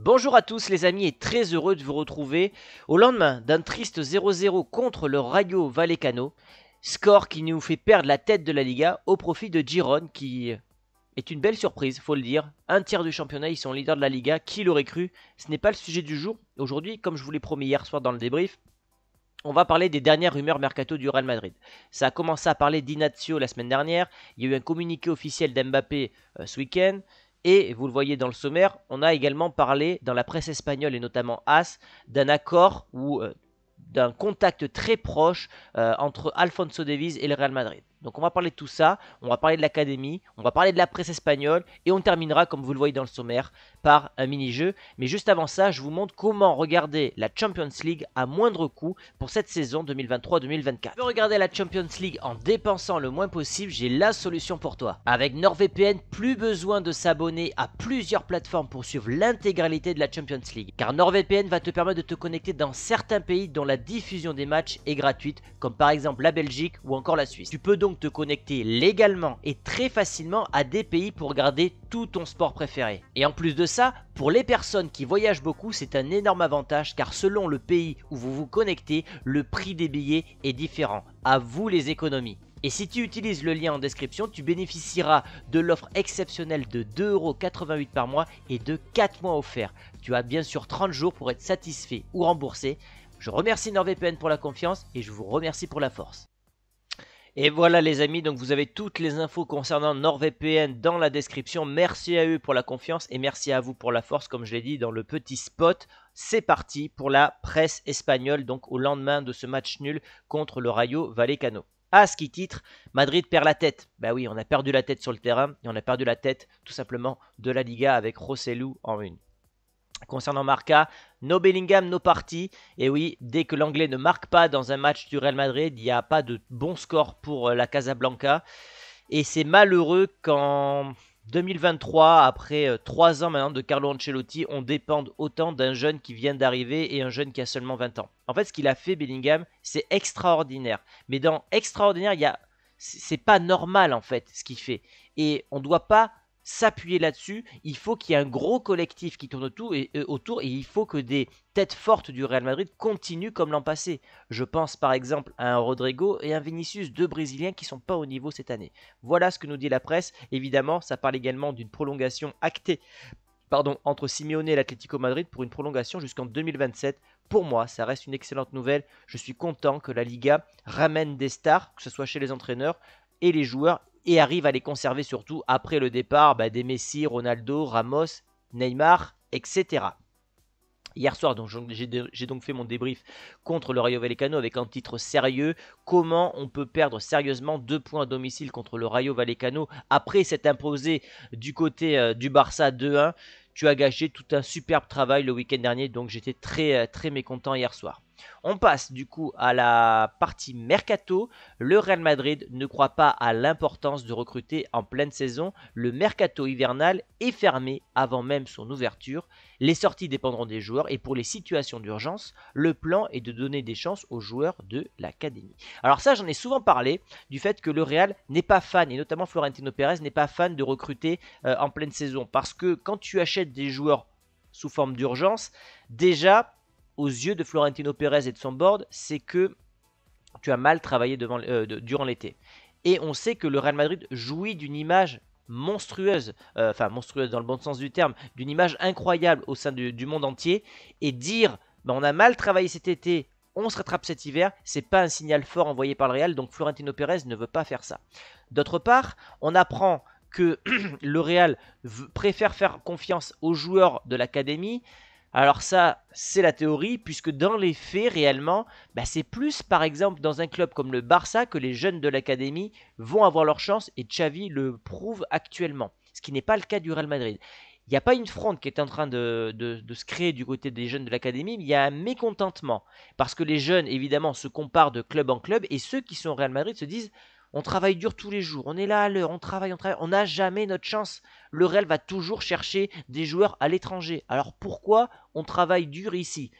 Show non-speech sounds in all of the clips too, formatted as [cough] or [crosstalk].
Bonjour à tous les amis et très heureux de vous retrouver au lendemain d'un triste 0-0 contre le Rayo Vallecano, score qui nous fait perdre la tête de la Liga au profit de Giron qui est une belle surprise, faut le dire. Un tiers du championnat, ils sont leaders de la Liga, qui l'aurait cru Ce n'est pas le sujet du jour. Aujourd'hui, comme je vous l'ai promis hier soir dans le débrief, on va parler des dernières rumeurs mercato du Real Madrid. Ça a commencé à parler d'Inazio la semaine dernière, il y a eu un communiqué officiel d'Mbappé euh, ce week-end, et vous le voyez dans le sommaire, on a également parlé dans la presse espagnole et notamment AS d'un accord ou euh, d'un contact très proche euh, entre Alfonso Davies et le Real Madrid. Donc on va parler de tout ça, on va parler de l'académie, on va parler de la presse espagnole et on terminera comme vous le voyez dans le sommaire par un mini-jeu. Mais juste avant ça, je vous montre comment regarder la Champions League à moindre coût pour cette saison 2023-2024. Tu veux regarder la Champions League en dépensant le moins possible, j'ai la solution pour toi. Avec NordVPN, plus besoin de s'abonner à plusieurs plateformes pour suivre l'intégralité de la Champions League. Car NordVPN va te permettre de te connecter dans certains pays dont la diffusion des matchs est gratuite, comme par exemple la Belgique ou encore la Suisse. Tu peux donc te connecter légalement et très facilement à des pays pour garder tout ton sport préféré. Et en plus de ça, pour les personnes qui voyagent beaucoup, c'est un énorme avantage car selon le pays où vous vous connectez, le prix des billets est différent. À vous les économies. Et si tu utilises le lien en description, tu bénéficieras de l'offre exceptionnelle de 2,88€ par mois et de 4 mois offerts. Tu as bien sûr 30 jours pour être satisfait ou remboursé. Je remercie NordVPN pour la confiance et je vous remercie pour la force. Et voilà les amis, donc vous avez toutes les infos concernant NordVPN dans la description. Merci à eux pour la confiance et merci à vous pour la force, comme je l'ai dit dans le petit spot. C'est parti pour la presse espagnole, donc au lendemain de ce match nul contre le Rayo Vallecano. À ce qui titre, Madrid perd la tête. Bah oui, on a perdu la tête sur le terrain et on a perdu la tête tout simplement de la Liga avec Rossellou en une. Concernant Marca, no Bellingham, no party. Et oui, dès que l'anglais ne marque pas dans un match du Real Madrid, il n'y a pas de bon score pour euh, la Casablanca. Et c'est malheureux qu'en 2023, après 3 euh, ans maintenant de Carlo Ancelotti, on dépende autant d'un jeune qui vient d'arriver et un jeune qui a seulement 20 ans. En fait, ce qu'il a fait, Bellingham, c'est extraordinaire. Mais dans extraordinaire, il y a... c'est pas normal en fait ce qu'il fait. Et on ne doit pas s'appuyer là-dessus. Il faut qu'il y ait un gros collectif qui tourne autour et, euh, autour et il faut que des têtes fortes du Real Madrid continuent comme l'an passé. Je pense par exemple à un Rodrigo et un Vinicius, deux Brésiliens qui sont pas au niveau cette année. Voilà ce que nous dit la presse. Évidemment, ça parle également d'une prolongation actée pardon, entre Simeone et l'Atlético Madrid pour une prolongation jusqu'en 2027. Pour moi, ça reste une excellente nouvelle. Je suis content que la Liga ramène des stars, que ce soit chez les entraîneurs et les joueurs et arrive à les conserver surtout après le départ bah, des Messi, Ronaldo, Ramos, Neymar, etc. Hier soir, j'ai donc fait mon débrief contre le Rayo Vallecano avec un titre sérieux. Comment on peut perdre sérieusement deux points à domicile contre le Rayo Vallecano après s'être imposé du côté euh, du Barça 2-1 Tu as gâché tout un superbe travail le week-end dernier, donc j'étais très, euh, très mécontent hier soir. On passe du coup à la partie mercato. Le Real Madrid ne croit pas à l'importance de recruter en pleine saison. Le mercato hivernal est fermé avant même son ouverture. Les sorties dépendront des joueurs et pour les situations d'urgence, le plan est de donner des chances aux joueurs de l'académie. Alors ça, j'en ai souvent parlé du fait que le Real n'est pas fan et notamment Florentino Pérez n'est pas fan de recruter euh, en pleine saison parce que quand tu achètes des joueurs sous forme d'urgence, déjà aux yeux de Florentino Pérez et de son board, c'est que tu as mal travaillé euh, durant l'été. Et on sait que le Real Madrid jouit d'une image monstrueuse, euh, enfin monstrueuse dans le bon sens du terme, d'une image incroyable au sein du, monde entier. Et dire, bah, on a mal travaillé cet été, on se rattrape cet hiver, c'est pas un signal fort envoyé par le Real, donc Florentino Pérez ne veut pas faire ça. D'autre part, on apprend que [clears throat] le Real préfère faire confiance aux joueurs de l'académie alors ça, c'est la théorie, puisque dans les faits, réellement, bah, c'est plus par exemple dans un club comme le Barça que les jeunes de l'académie vont avoir leur chance, et Xavi le prouve actuellement, ce qui n'est pas le cas du Real Madrid. Il n'y a pas une fronde qui est en train de, de se créer du côté des jeunes de l'académie, mais il y a un mécontentement, parce que les jeunes, évidemment, se comparent de club en club, et ceux qui sont au Real Madrid se disent on travaille dur tous les jours. On est là à l'heure, on travaille, on travaille. On n'a jamais notre chance. Le Real va toujours chercher des joueurs à l'étranger. Alors pourquoi on travaille dur ici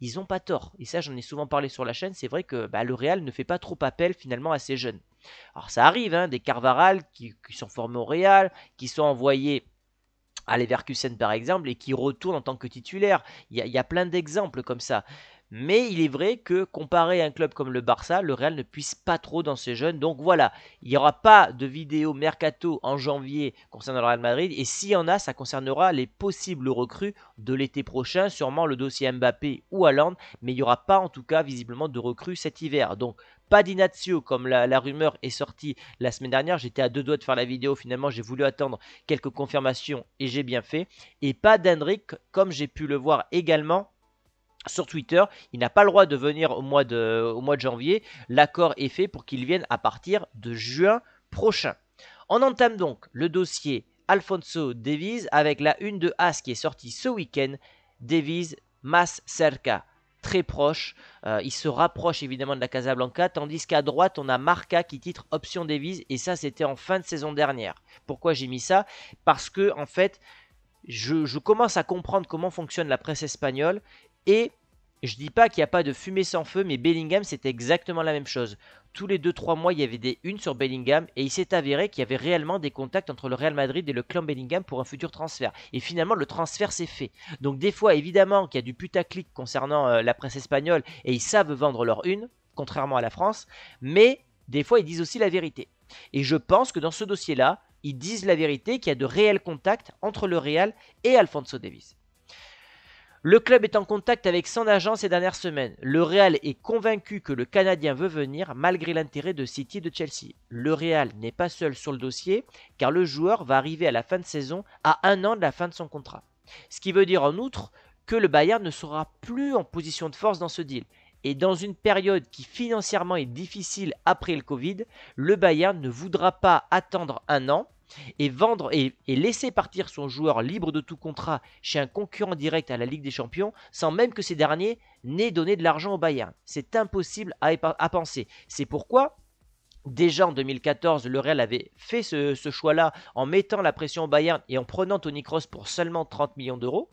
Ils n'ont pas tort. Et ça, j'en ai souvent parlé sur la chaîne. C'est vrai que bah, le Real ne fait pas trop appel finalement à ces jeunes. Alors ça arrive, hein, des Carvaral qui, sont formés au Real, qui sont envoyés à Leverkusen par exemple et qui retournent en tant que titulaire. Il y, a plein d'exemples comme ça. Mais il est vrai que comparé à un club comme le Barça, le Real ne puisse pas trop dans ses jeunes. Donc voilà, il n'y aura pas de vidéo mercato en janvier concernant le Real Madrid. Et s'il y en a, ça concernera les possibles recrues de l'été prochain, sûrement le dossier Mbappé ou Haaland. Mais il n'y aura pas en tout cas visiblement de recrues cet hiver. Donc pas d'Inazio comme la, la, rumeur est sortie la semaine dernière. J'étais à deux doigts de faire la vidéo, finalement j'ai voulu attendre quelques confirmations et j'ai bien fait. Et pas d'Hendrik comme j'ai pu le voir également sur Twitter. Il n'a pas le droit de venir au mois de, au mois de janvier. L'accord est fait pour qu'il vienne à partir de juin prochain. On entame donc le dossier Alfonso Davies avec la une de As qui est sortie ce week-end. Davies Mas cerca. Très proche, euh, il se rapproche évidemment de la Casablanca, tandis qu'à droite on a Marca qui titre option Davies, et ça c'était en fin de saison dernière. Pourquoi j'ai mis ça Parce que en fait, je, je commence à comprendre comment fonctionne la presse espagnole, et je dis pas qu'il n'y a pas de fumée sans feu, mais Bellingham c'était exactement la même chose. Tous les 2-3 mois il y avait des unes sur Bellingham et il s'est avéré qu'il y avait réellement des contacts entre le Real Madrid et le clan Bellingham pour un futur transfert. Et finalement le transfert s'est fait. Donc des fois évidemment qu'il y a du putaclic concernant euh, la presse espagnole et ils savent vendre leur une, contrairement à la France, mais des fois ils disent aussi la vérité. Et je pense que dans ce dossier-là, ils disent la vérité, qu'il y a de réels contacts entre le Real et Alfonso Davis. Le club est en contact avec son agent ces dernières semaines. Le Real est convaincu que le Canadien veut venir malgré l'intérêt de City et de Chelsea. Le Real n'est pas seul sur le dossier car le joueur va arriver à la fin de saison à un an de la fin de son contrat. Ce qui veut dire en outre que le Bayern ne sera plus en position de force dans ce deal. Et dans une période qui financièrement est difficile après le Covid, le Bayern ne voudra pas attendre un an et vendre et, laisser partir son joueur libre de tout contrat chez un concurrent direct à la Ligue des Champions sans même que ces derniers n'aient donné de l'argent au Bayern. C'est impossible à penser. C'est pourquoi Déjà en 2014, le Real avait fait ce, choix-là en mettant la pression au Bayern et en prenant Tony Kroos pour seulement 30 millions d'euros.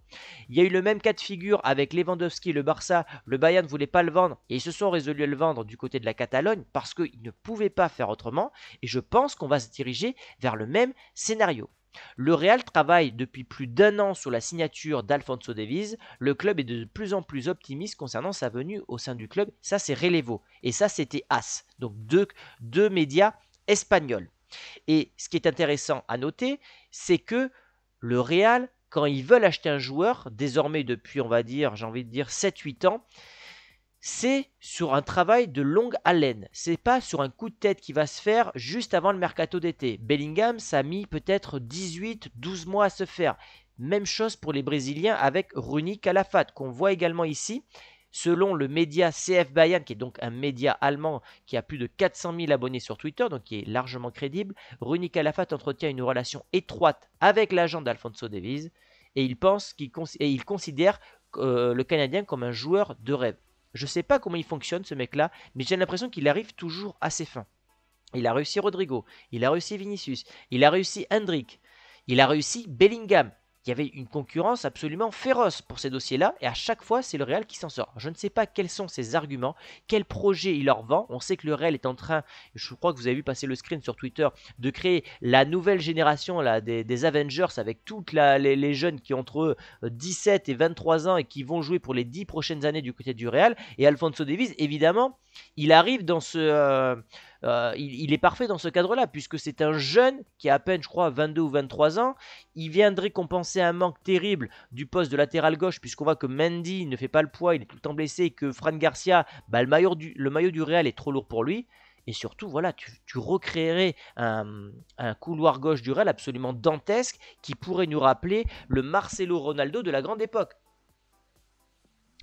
Il y a eu le même cas de figure avec Lewandowski, le Barça. Le Bayern ne voulait pas le vendre et ils se sont résolus à le vendre du côté de la Catalogne parce qu'ils ne pouvaient pas faire autrement. Et je pense qu'on va se diriger vers le même scénario. Le Real travaille depuis plus d'un an sur la signature d'Alfonso Davies. Le club est de plus en plus optimiste concernant sa venue au sein du club. Ça, c'est Relevo. Et ça, c'était As. Donc deux, deux médias espagnols. Et ce qui est intéressant à noter, c'est que le Real, quand ils veulent acheter un joueur, désormais depuis, on va dire, j'ai envie de dire 7-8 ans, c'est sur un travail de longue haleine. C'est pas sur un coup de tête qui va se faire juste avant le mercato d'été. Bellingham, ça a mis peut-être 18, 12 mois à se faire. Même chose pour les Brésiliens avec Runi Calafat, qu'on voit également ici. Selon le média CF Bayern, qui est donc un média allemand qui a plus de 400 000 abonnés sur Twitter, donc qui est largement crédible, Runy Calafat entretient une relation étroite avec l'agent d'Alfonso Davies et il, pense qu'il considère euh, le Canadien comme un joueur de rêve. Je sais pas comment il fonctionne ce mec-là, mais j'ai l'impression qu'il arrive toujours à ses fins. Il a réussi Rodrigo, il a réussi Vinicius, il a réussi Hendrick, il a réussi Bellingham il y avait une concurrence absolument féroce pour ces dossiers-là, et à chaque fois, c'est le Real qui s'en sort. Je ne sais pas quels sont ses arguments, quel projet il leur vend. On sait que le Real est en train, je crois que vous avez vu passer le screen sur Twitter, de créer la nouvelle génération là, des, Avengers avec toutes les, jeunes qui ont entre 17 euh, et 23 ans et qui vont jouer pour les 10 prochaines années du côté du Real. Et Alfonso Davies, évidemment, il arrive dans ce. Euh, euh, il, est parfait dans ce cadre-là, puisque c'est un jeune qui a à peine, je crois, 22 ou 23 ans. Il viendrait compenser un manque terrible du poste de latéral gauche, puisqu'on voit que Mendy ne fait pas le poids, il est tout le temps blessé, et que Fran Garcia, bah, le, maillot du, le Real est trop lourd pour lui. Et surtout, voilà, tu, recréerais un, un, couloir gauche du Real absolument dantesque qui pourrait nous rappeler le Marcelo Ronaldo de la grande époque.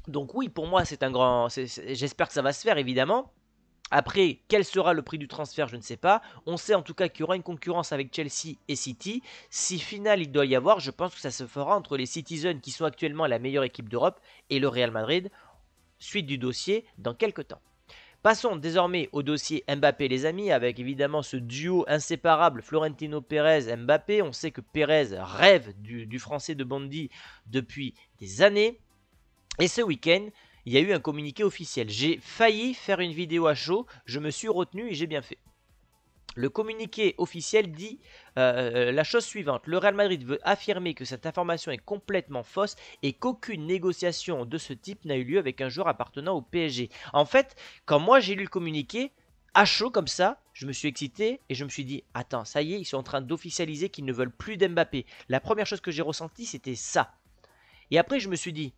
Donc oui, pour moi, c'est un grand. J'espère que ça va se faire, évidemment. Après, quel sera le prix du transfert, je ne sais pas. On sait en tout cas qu'il y aura une concurrence avec Chelsea et City. Si final il doit y avoir, je pense que ça se fera entre les Citizens qui sont actuellement la meilleure équipe d'Europe et le Real Madrid. Suite du dossier dans quelques temps. Passons désormais au dossier Mbappé les amis, avec évidemment ce duo inséparable Florentino Pérez-Mbappé. On sait que Pérez rêve du, français de Bondy depuis des années. Et ce week-end, il y a eu un communiqué officiel. J'ai failli faire une vidéo à chaud, je me suis retenu et j'ai bien fait. Le communiqué officiel dit euh, euh, la chose suivante. Le Real Madrid veut affirmer que cette information est complètement fausse et qu'aucune négociation de ce type n'a eu lieu avec un joueur appartenant au PSG. En fait, quand moi j'ai lu le communiqué, à chaud comme ça, je me suis excité et je me suis dit attends, ça y est, ils sont en train d'officialiser qu'ils ne veulent plus d'Mbappé. La première chose que j'ai ressentie, c'était ça. Et après, je me suis dit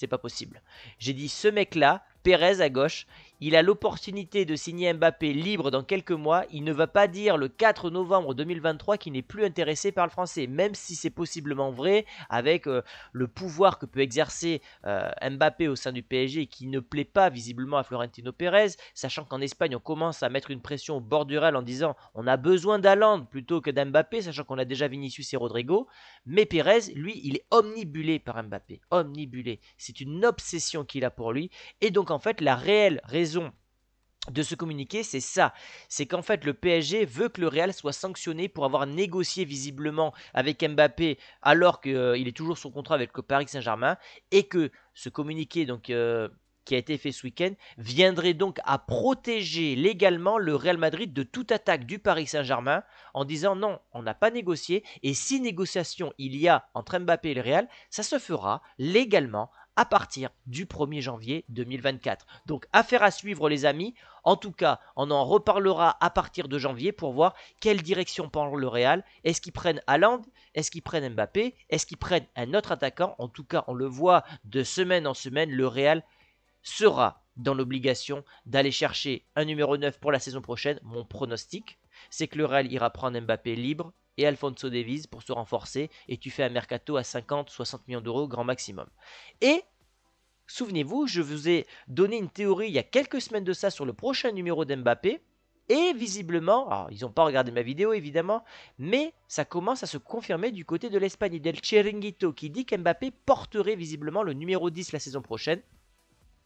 c'est pas possible. J'ai dit ce mec-là, Pérez à gauche, il a l'opportunité de signer Mbappé libre dans quelques mois. Il ne va pas dire le 4 novembre 2023 qu'il n'est plus intéressé par le français, même si c'est possiblement vrai avec euh, le pouvoir que peut exercer euh, Mbappé au sein du PSG qui ne plaît pas visiblement à Florentino Pérez, sachant qu'en Espagne on commence à mettre une pression au en disant on a besoin d'Alande plutôt que d'Mbappé, sachant qu'on a déjà Vinicius et Rodrigo. Mais Pérez, lui, il est omnibulé par Mbappé, omnibulé. C'est une obsession qu'il a pour lui. Et donc en fait, la réelle raison de ce communiqué, c'est ça. C'est qu'en fait, le PSG veut que le Real soit sanctionné pour avoir négocié visiblement avec Mbappé alors qu'il euh, est toujours sous contrat avec le Paris Saint-Germain et que ce communiqué, donc. Euh, qui a été fait ce week-end, viendrait donc à protéger légalement le Real Madrid de toute attaque du Paris Saint-Germain en disant non, on n'a pas négocié et si négociation il y a entre Mbappé et le Real, ça se fera légalement à partir du 1er janvier 2024. Donc affaire à suivre les amis. En tout cas, on en reparlera à partir de janvier pour voir quelle direction prend le Real. Est-ce qu'ils prennent Haaland Est-ce qu'ils prennent Mbappé Est-ce qu'ils prennent un autre attaquant En tout cas, on le voit de semaine en semaine, le Real sera dans l'obligation d'aller chercher un numéro 9 pour la saison prochaine. Mon pronostic, c'est que le Real ira prendre Mbappé libre et Alfonso Davies pour se renforcer et tu fais un mercato à 50-60 millions d'euros grand maximum. Et souvenez-vous, je vous ai donné une théorie il y a quelques semaines de ça sur le prochain numéro d'Mbappé. Et visiblement, alors ils n'ont pas regardé ma vidéo évidemment, mais ça commence à se confirmer du côté de l'Espagne et del Chiringuito qui dit qu'Mbappé porterait visiblement le numéro 10 la saison prochaine.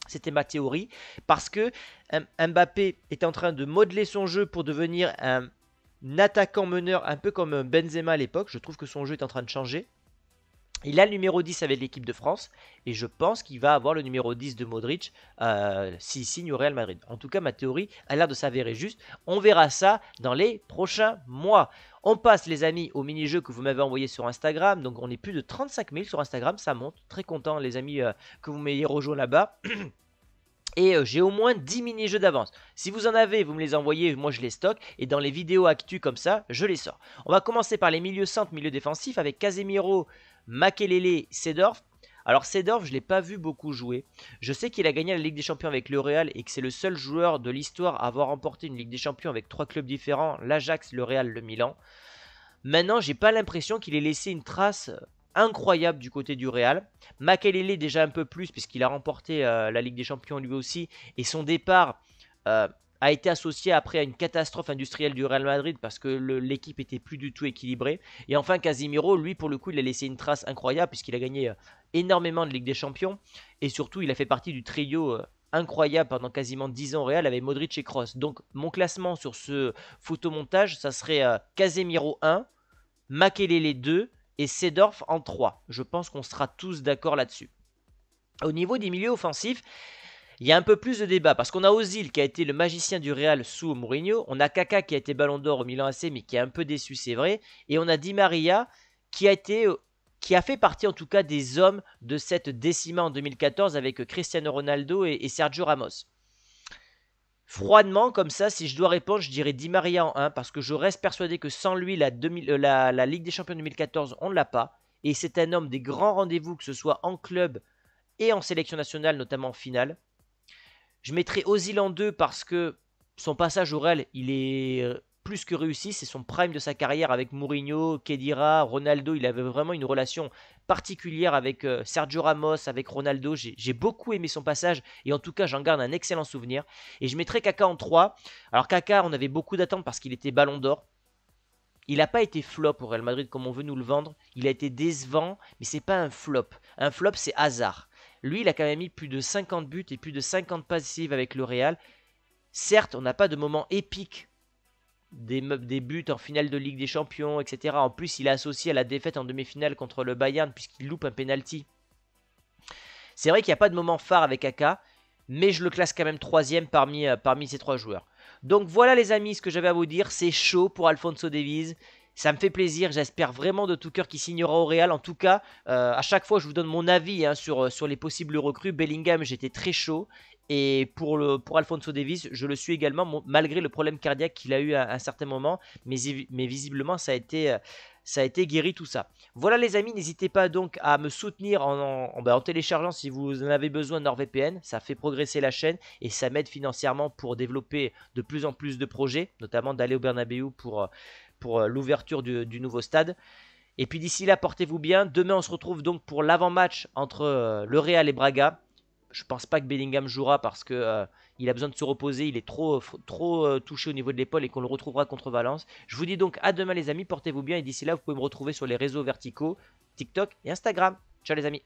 C'était ma théorie, parce que euh, Mbappé est en train de modeler son jeu pour devenir un attaquant meneur un peu comme Benzema à l'époque. Je trouve que son jeu est en train de changer. Il a le numéro 10 avec l'équipe de France et je pense qu'il va avoir le numéro 10 de Modric euh, s'il signe au Real Madrid. En tout cas, ma théorie a l'air de s'avérer juste. On verra ça dans les prochains mois. On passe, les amis, au mini-jeu que vous m'avez envoyé sur Instagram. Donc, on est plus de 35 000 sur Instagram. Ça monte. Très content, les amis, euh, que vous m'ayez rejoint là-bas. [clears throat] Et euh, j'ai au moins 10 mini-jeux d'avance. Si vous en avez, vous me les envoyez, moi je les stocke. Et dans les vidéos actu comme ça, je les sors. On va commencer par les milieux centres, milieux défensifs avec Casemiro, Makelele, Sedorf. Alors Sedorf, je ne l'ai pas vu beaucoup jouer. Je sais qu'il a gagné la Ligue des Champions avec le Real et que c'est le seul joueur de l'histoire à avoir remporté une Ligue des Champions avec trois clubs différents, l'Ajax, le Real, le Milan. Maintenant, j'ai pas l'impression qu'il ait laissé une trace euh, incroyable du côté du Real. Makelele déjà un peu plus puisqu'il a remporté euh, la Ligue des Champions lui aussi et son départ euh, a été associé après à une catastrophe industrielle du Real Madrid parce que l'équipe était plus du tout équilibrée. Et enfin Casemiro lui pour le coup, il a laissé une trace incroyable puisqu'il a gagné euh, énormément de Ligue des Champions et surtout il a fait partie du trio incroyable pendant quasiment 10 ans au Real avec Modric et Kroos. Donc mon classement sur ce photomontage, ça serait Casemiro 1, Makelele 2 et Sedorf en 3. Je pense qu'on sera tous d'accord là-dessus. Au niveau des milieux offensifs, il y a un peu plus de débat parce qu'on a Ozil qui a été le magicien du Real sous Mourinho, on a Kaka qui a été ballon d'or au Milan AC mais qui est un peu déçu, c'est vrai, et on a Di Maria qui a été euh, qui a fait partie en tout cas des hommes de cette décima en 2014 avec Cristiano Ronaldo et, Sergio Ramos. Froidement, comme ça, si je dois répondre, je dirais Di Maria en 1, parce que je reste persuadé que sans lui, la, 2000, euh, la, Ligue des Champions 2014, on ne l'a pas. Et c'est un homme des grands rendez-vous, que ce soit en club et en sélection nationale, notamment en finale. Je mettrai Ozil en 2 parce que son passage au Real, il est euh, plus que réussi. C'est son prime de sa carrière avec Mourinho, Kedira, Ronaldo. Il avait vraiment une relation particulière avec euh, Sergio Ramos, avec Ronaldo. J'ai beaucoup aimé son passage et en tout cas, j'en garde un excellent souvenir. Et je mettrai Kaka en 3. Alors, Kaka, on avait beaucoup d'attentes parce qu'il était ballon d'or. Il n'a pas été flop au Real Madrid comme on veut nous le vendre. Il a été décevant, mais c'est pas un flop. Un flop, c'est hasard. Lui, il a quand même mis plus de 50 buts et plus de 50 passives avec le Real. Certes, on n'a pas de moment épique des, buts en finale de Ligue des Champions, etc. En plus, il est associé à la défaite en demi-finale contre le Bayern puisqu'il loupe un penalty. C'est vrai qu'il n'y a pas de moment phare avec AK mais je le classe quand même troisième parmi, euh, parmi ces trois joueurs. Donc voilà les amis ce que j'avais à vous dire, c'est chaud pour Alfonso Davies. Ça me fait plaisir, j'espère vraiment de tout cœur qu'il signera au Real. En tout cas, euh, à chaque fois, je vous donne mon avis hein, sur, euh, sur les possibles recrues. Bellingham, j'étais très chaud. Et pour, le, pour Alfonso Davis, je le suis également, malgré le problème cardiaque qu'il a eu à, un certain moment. Mais, mais visiblement, ça a été euh, ça a été guéri tout ça. Voilà les amis, n'hésitez pas donc à me soutenir en, ben, en, téléchargeant si vous en avez besoin NordVPN, ça fait progresser la chaîne et ça m'aide financièrement pour développer de plus en plus de projets, notamment d'aller au Bernabeu pour, euh, pour euh, l'ouverture du, du, nouveau stade. Et puis d'ici là, portez-vous bien. Demain, on se retrouve donc pour l'avant-match entre le Real et Braga je pense pas que Bellingham jouera parce que euh, il a besoin de se reposer, il est trop, euh, trop euh, touché au niveau de l'épaule et qu'on le retrouvera contre Valence. Je vous dis donc à demain les amis, portez-vous bien et d'ici là vous pouvez me retrouver sur les réseaux verticaux, TikTok et Instagram. Ciao les amis